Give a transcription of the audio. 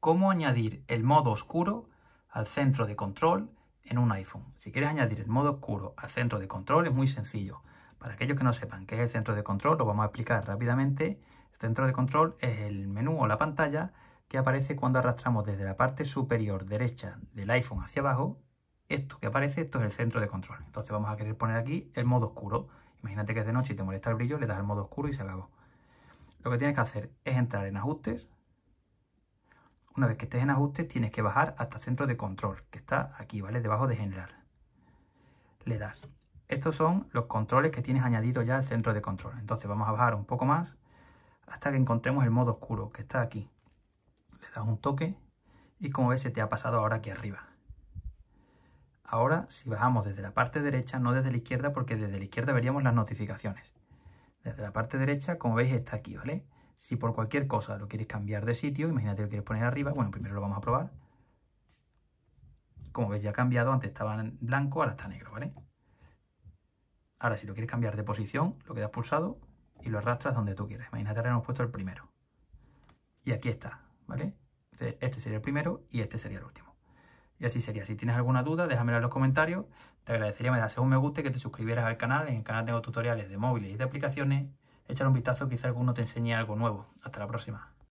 cómo añadir el modo oscuro al centro de control en un iPhone. Si quieres añadir el modo oscuro al centro de control es muy sencillo. Para aquellos que no sepan qué es el centro de control, lo vamos a explicar rápidamente. El centro de control es el menú o la pantalla que aparece cuando arrastramos desde la parte superior derecha del iPhone hacia abajo. Esto que aparece, esto es el centro de control. Entonces vamos a querer poner aquí el modo oscuro. Imagínate que es de noche y te molesta el brillo, le das al modo oscuro y se acabó. Lo que tienes que hacer es entrar en ajustes, una vez que estés en ajustes, tienes que bajar hasta centro de control, que está aquí, ¿vale? Debajo de general. Le das. Estos son los controles que tienes añadido ya al centro de control. Entonces vamos a bajar un poco más hasta que encontremos el modo oscuro, que está aquí. Le das un toque y como ves se te ha pasado ahora aquí arriba. Ahora, si bajamos desde la parte derecha, no desde la izquierda, porque desde la izquierda veríamos las notificaciones. Desde la parte derecha, como veis, está aquí, ¿vale? Si por cualquier cosa lo quieres cambiar de sitio, imagínate lo quieres poner arriba, bueno, primero lo vamos a probar. Como ves ya ha cambiado, antes estaba en blanco, ahora está negro, ¿vale? Ahora si lo quieres cambiar de posición, lo quedas pulsado y lo arrastras donde tú quieras. Imagínate ahora hemos puesto el primero. Y aquí está, ¿vale? Este, este sería el primero y este sería el último. Y así sería. Si tienes alguna duda, déjamela en los comentarios. Te agradecería me das un me guste, que te suscribieras al canal. En el canal tengo tutoriales de móviles y de aplicaciones Echar un vistazo, quizá alguno te enseñe algo nuevo. Hasta la próxima.